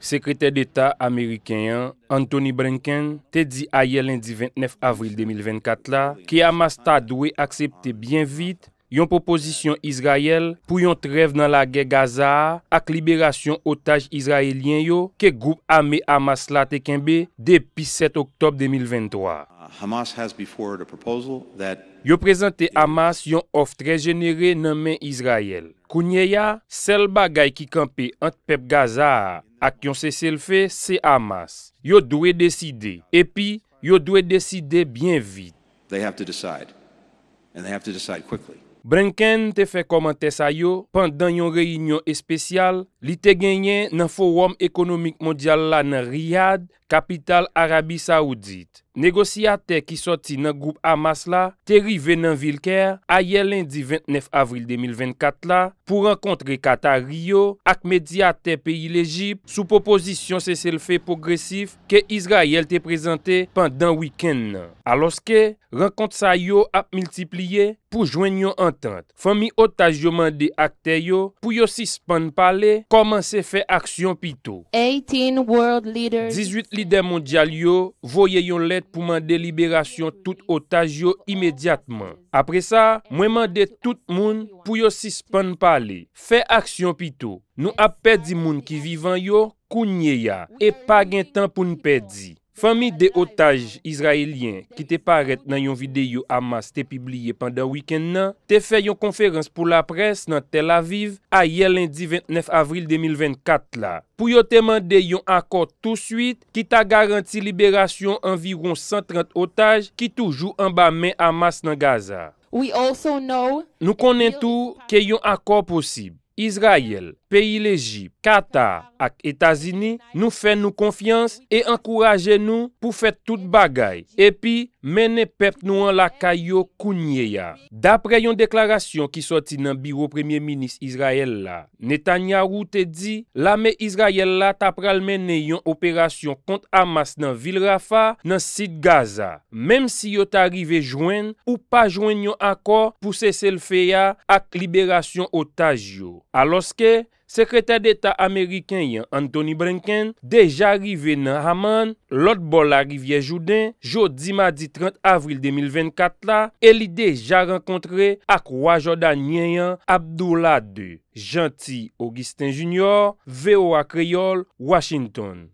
Sekreter d'Etat Ameriken, Anthony Brankin, te di a ye lendi 29 avril 2024 la, ki Hamas ta dwe aksepte byen vit yon proposisyon Izrael pou yon trev nan la gen Gazaa ak liberasyon otaj Izraelyen yo ke goup ame Hamas la te kenbe depi 7 oktob 2023. Yo prezante Hamas yon oftre genere nan men Izrael. Kounye ya, sel bagay ki kampe ant pep Gazaa, Ak yon se selfe, se amas. Yo dwe deside. Epi, yo dwe deside bien vite. Brenken te fe komante sa yo pandan yon reyinyon espesyal li te genye nan forum ekonomik mondial la nan Riyad, kapital Arabi Saoudite. negosyate ki soti nan goup Amas la te rive nan vilker a ye lendi 29 avril 2024 la pou renkontre Katari yo ak mediate peyi lejip sou proposisyon se sel fe progresif ke Izrael te prezante pandan wiken nan aloske renkont sa yo ap multipliye pou jwen yon entente fami otaj yo mande ak te yo pou yo si span pale koman se fe aksyon pito 18 lider mondial yo voye yon le pou mande liberasyon tout otaj yo imediatman. Apre sa, mwen mande tout moun pou yo sispan pale. Fe aksyon pito. Nou ap pedi moun ki vivan yo, kou nye ya, e pa gen tan pou n'pedi. Fami de otaj israelyen ki te paret nan yon videyo Hamas te pibliye pandan wikend nan, te fe yon konferans pou la pres nan Tel Aviv a ye lindi 29 avril 2024 la. Pou yo te mande yon akor tout suite ki ta garanti liberasyon anviron 130 otaj ki toujou anba men Hamas nan Gaza. Nou konen tou ke yon akor posib. Izraël, peyi l'Egypte, Katar ak Etasini nou fè nou konfians e ankouraje nou pou fè tout bagay. men ne pep nou an lakay yo kounye ya. Dapre yon deklarasyon ki soti nan biro premier minis Izrael la, Netanyahu te di, la me Izrael la tapral men ne yon operasyon kont Amas nan Vilrafa nan Sid Gaza, menm si yo tarive jwen ou pa jwen yon akor pou se sel fe ya ak liberasyon otaj yo. Aloske, Sekreta d'Etat Ameriken yon Anthony Brinken, deja rive nan Hamann, lot bol la Rivier Joudan, jodi madi 30 avril 2024 la, e li deja renkontre ak wajoda nyen yon Abdullah II. Gentil Augustin Junior, VOA Kreyol, Washington.